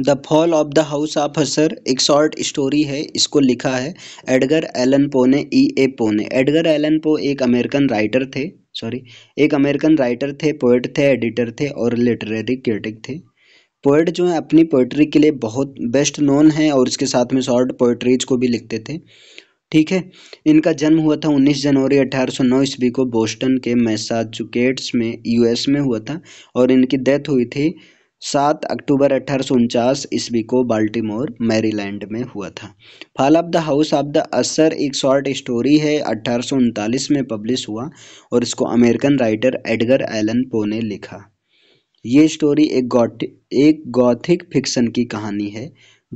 the fall of the house of Usher एक short story है इसको लिखा है एडगर एलन पो ने ई ए पो ने एडगर एलन पो एक अमेरिकन राइटर थे सॉरी एक अमेरिकन राइटर थे पोइट थे एडिटर थे और लिटरेरी क्रिटिक थे पोइट जो है अपनी पोइट्री के लिए बहुत बेस्ट नोन है और इसके साथ में शॉर्ट पोइट्रीज को भी लिखते थे ठीक है इनका जन्म हुआ था 19 जनवरी 1809 ईस्वी को बोस्टन के मैसाचुकेट्स में यूएस में हुआ था और इनकी डेथ हुई थी सात अक्टूबर अठारह ईस्वी को बाल्टीमोर मैरीलैंड में हुआ था fall of the house of the Usher एक शॉर्ट स्टोरी है अठारह में पब्लिश हुआ और इसको अमेरिकन राइटर एडगर एलन पो ने लिखा ये स्टोरी एक गौथ एक गौथिक फिक्शन की कहानी है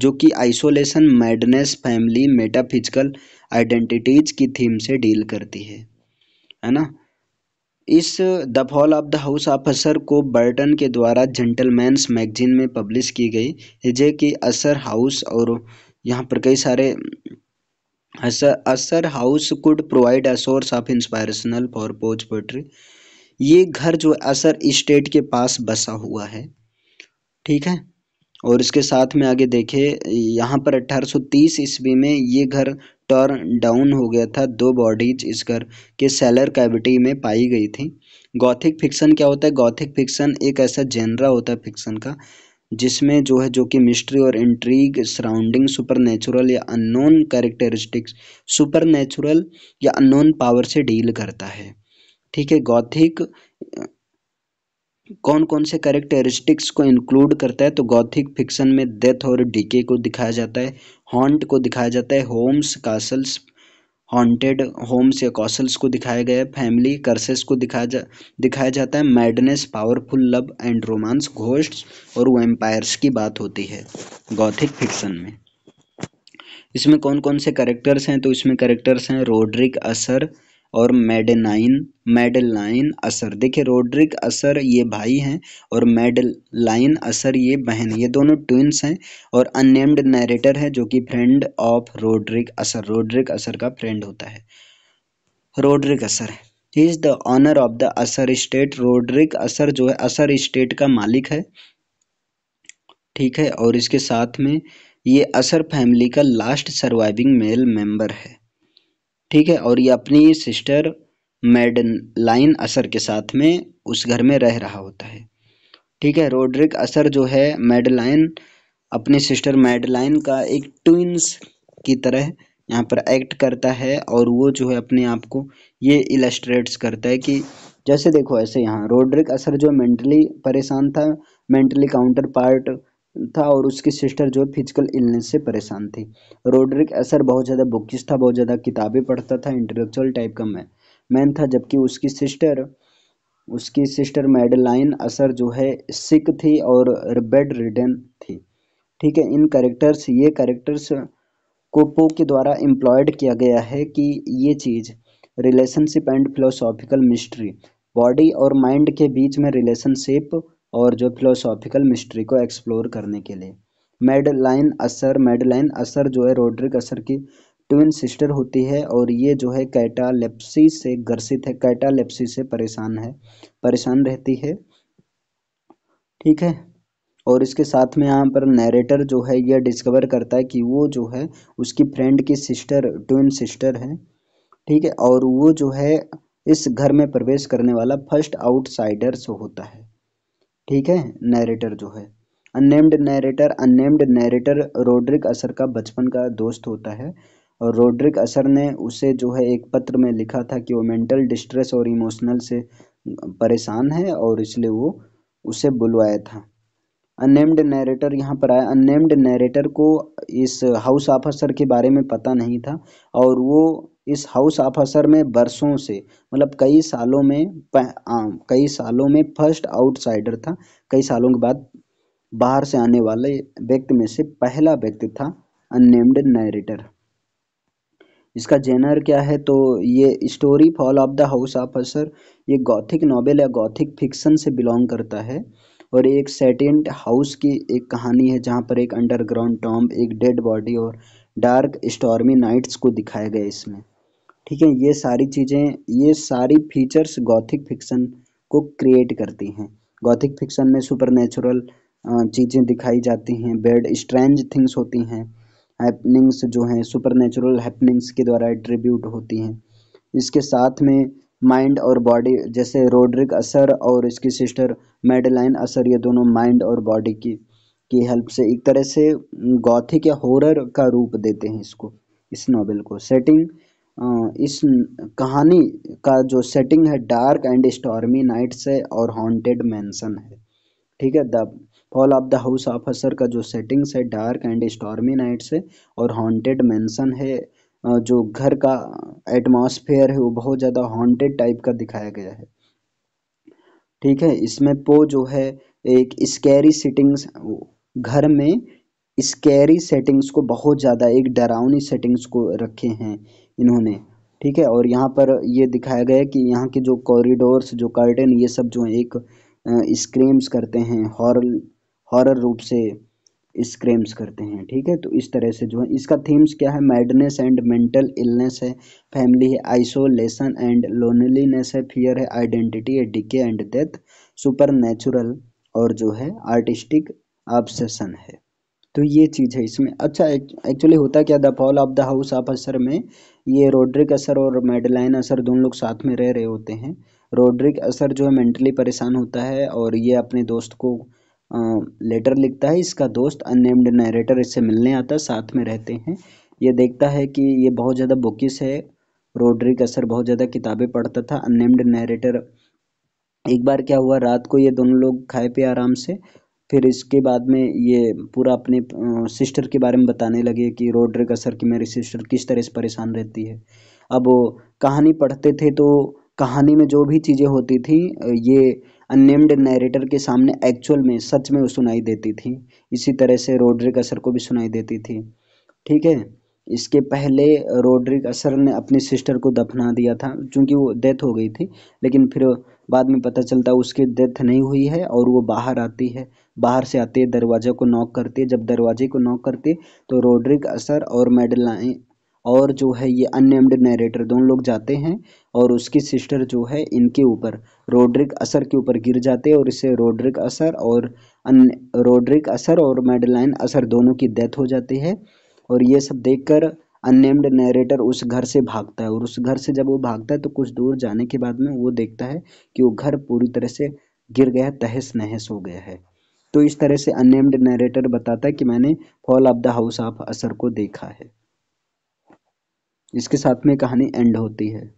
जो कि isolation madness family metaphysical identities की थीम से डील करती है है ना इस the fall of the house of Usher को बर्टन के द्वारा जेंटलमैन मैगजीन में पब्लिश की गई जे की असर हाउस और यहाँ पर कई सारे Usher house could provide a source of inspirational for Poe's poetry ये घर जो असर स्टेट के पास बसा हुआ है ठीक है और इसके साथ में आगे देखें यहाँ पर 1830 ईस्वी में ये घर टर्न डाउन हो गया था दो बॉडीज इस घर के सेलर कैविटी में पाई गई थी गौथिक फिक्शन क्या होता है गौथिक फिक्शन एक ऐसा जेनरा होता है फिक्शन का जिसमें जो है जो कि मिस्ट्री और इंट्रीग सराउंडिंग सुपर या अननोन कैरेक्टरिस्टिक्स सुपर या अननोन पावर से डील करता है ठीक है गौथिक कौन कौन से करेक्टरिस्टिक्स को इंक्लूड करता है तो गौथिक फिक्शन में डेथ और डीके को दिखाया जाता है हॉन्ट को दिखाया जाता है होम्स कासल्स हॉन्टेड होम्स या कॉसल्स को दिखाया गया है फैमिली कर्सेस को दिखाया जा दिखाया जाता है madness powerful love and romance ghost और वेम्पायर्स की बात होती है गौथिक फिक्शन में इसमें कौन कौन से करेक्टर्स हैं तो इसमें करेक्टर्स हैं रोड्रिक असर और मेडेनाइन मेडेलाइन असर देखिए रोड्रिक असर ये भाई हैं और मेडेलाइन असर ये बहन ये दोनों ट्विंस हैं और अननेम्ड नरेटर है जो कि friend of Roderick Usher Roderick Usher का फ्रेंड होता है रोड्रिक असर ही is the owner of the Usher state Roderick Usher जो है असर स्टेट का मालिक है ठीक है और इसके साथ में ये असर फैमिली का लास्ट सर्वाइविंग मेल मेंबर है ठीक है और ये अपनी सिस्टर मैडन लाइन असर के साथ में उस घर में रह रहा होता है ठीक है रोड्रिक असर जो है मैडलाइन अपनी सिस्टर मैडलाइन का एक ट्विंस की तरह यहाँ पर एक्ट करता है और वो जो है अपने आप को ये इलस्ट्रेट्स करता है कि जैसे देखो ऐसे यहाँ रोड्रिक असर जो मेंटली परेशान था मेंटली काउंटर पार्ट था और उसकी सिस्टर जो है फिजिकल इलनेस से परेशान थी रोडरिक असर बहुत ज़्यादा बुकिस था बहुत ज़्यादा किताबें पढ़ता था इंटेलेक्चुअल टाइप का मैन मैन था जबकि उसकी सिस्टर उसकी सिस्टर मेडलाइन असर जो है सिक थी और बेड रिडन थी ठीक है इन करेक्टर्स ये करेक्टर्स को पो के द्वारा एम्प्लॉयड किया गया है कि ये चीज़ relationship and philosophical mystery body और माइंड के बीच में रिलेशनशिप और जो फिलोसॉफिकल मिस्ट्री को एक्सप्लोर करने के लिए मेडलाइन असर मेडलाइन असर जो है रोड्रिक असर की ट्विन सिस्टर होती है और ये जो है कैटालेप्सी से ग्रसित है कैटालेप्सी से परेशान है परेशान रहती है ठीक है और इसके साथ में यहाँ पर नरेटर जो है यह डिस्कवर करता है कि वो जो है उसकी फ्रेंड की सिस्टर ट्विन सिस्टर है ठीक है और वो जो है इस घर में प्रवेश करने वाला फर्स्ट आउटसाइडर होता है ठीक है नरेटर जो है unnamed narrator unnamed narrator Roderick Usher का बचपन का दोस्त होता है और रोड्रिक असर ने उसे जो है एक पत्र में लिखा था कि वो मेंटल डिस्ट्रेस और इमोशनल से परेशान है और इसलिए वो उसे बुलवाया था अननेम्ड नरेटर यहाँ पर आया अननेम्ड नरेटर को इस हाउस ऑफिसर के बारे में पता नहीं था और वो इस हाउस ऑफिसर में बरसों से मतलब कई सालों में कई सालों में फर्स्ट आउटसाइडर था कई सालों के बाद बाहर से आने वाले व्यक्ति में से पहला व्यक्ति था अननेम्ड नरेटर इसका जेनर क्या है तो ये story fall of the house of Usher ये गौथिक नॉवेल या गौथिक फिक्शन से बिलोंग करता है और एक सेटेंट हाउस की एक कहानी है जहाँ पर एक अंडरग्राउंड टॉम्ब एक डेड बॉडी और डार्क स्टॉर्मी नाइट्स को दिखाया गया इसमें ठीक है ये सारी चीज़ें ये सारी फीचर्स गौथिक फिक्शन को क्रिएट करती हैं गौथिक फिक्शन में सुपर नेचुरल चीज़ें दिखाई जाती हैं बेड स्ट्रेंज थिंग्स होती हैं हैपनिंग्स जो हैं सुपर नेचुरल हैपनिंग्स के द्वारा एट्रीब्यूट होती हैं इसके साथ में माइंड और बॉडी जैसे रोड्रिक असर और इसकी सिस्टर मेडलाइन असर ये दोनों माइंड और बॉडी की की हेल्प से एक तरह से गौथिक या हॉरर का रूप देते हैं इसको इस नॉवेल को सेटिंग इस कहानी का जो सेटिंग है डार्क एंड स्टॉर्मी नाइट्स है और हॉन्टेड मैंसन है ठीक है the fall of the house of Usher का जो सेटिंग्स है डार्क एंड स्टॉर्मी नाइट्स है और हॉन्टेड मैंसन है जो घर का एटमॉस्फेयर है वो बहुत ज़्यादा हॉन्टेड टाइप का दिखाया गया है ठीक है इसमें पो जो है एक स्कैरी सेटिंग्स घर में स्कैरी सेटिंग्स को बहुत ज़्यादा एक डरावनी सेटिंग्स को रखे हैं इन्होंने ठीक है और यहाँ पर ये दिखाया गया है कि यहाँ के जो कॉरिडोर्स जो कर्टन ये सब जो एक स्क्रीम्स करते हैं हॉरल हॉरर रूप से स्क्रेम्स करते हैं ठीक है तो इस तरह से जो है इसका थीम्स क्या है मैडनेस एंड मेंटल इलनेस है फैमिली है आइसोलेशन एंड लोनलीनेस है फियर है आइडेंटिटी है decay and death supernatural और जो है आर्टिस्टिक ऑब्सेशन है तो ये चीज़ है इसमें अच्छा एक्चुअली होता क्या the fall of the house of Usher में ये रोड्रिक असर और मेडलाइन असर दोनों लोग साथ में रह रहे होते हैं रोड्रिक असर जो है मेंटली परेशान होता है और ये अपने दोस्त को लेटर लिखता है इसका दोस्त अननेम्ड नरेटर इससे मिलने आता साथ में रहते हैं ये देखता है कि ये बहुत ज़्यादा बुकिस है रोड्रिक असर बहुत ज़्यादा किताबें पढ़ता था अननेम्ड नरेटर एक बार क्या हुआ रात को ये दोनों लोग खाए पे आराम से फिर इसके बाद में ये पूरा अपने सिस्टर के बारे में बताने लगे कि रोड्रिक असर की मेरी सिस्टर किस तरह से परेशान रहती है अब कहानी पढ़ते थे तो कहानी में जो भी चीज़ें होती थी ये अननेम्ड नरेटर के सामने एक्चुअल में सच में वो सुनाई देती थी इसी तरह से रोड्रिक असर को भी सुनाई देती थी ठीक है इसके पहले रोड्रिक असर ने अपनी सिस्टर को दफना दिया था क्योंकि वो डेथ हो गई थी लेकिन फिर बाद में पता चलता उसकी डेथ नहीं हुई है और वो बाहर आती है बाहर से आते दरवाजे को नॉक करते जब दरवाजे को नॉक करते तो रोड्रिक असर और मेडलाइन और जो है ये अननेम्ड नरेटर दोनों लोग जाते हैं और उसकी सिस्टर जो है इनके ऊपर रोड्रिक असर के ऊपर गिर जाते हैं और इससे रोड्रिक असर और अन रोड्रिक असर और मेडलाइन असर दोनों की डेथ हो जाती है और ये सब देखकर अननेम्ड नरेटर उस घर से भागता है और उस घर से जब वो भागता है तो कुछ दूर जाने के बाद में वो देखता है कि वो घर पूरी तरह से गिर गया तहस नहस हो गया है तो इस तरह से अननेम्ड नरेटर बताता है कि मैंने fall of the house of Usher को देखा है इसके साथ में कहानी एंड होती है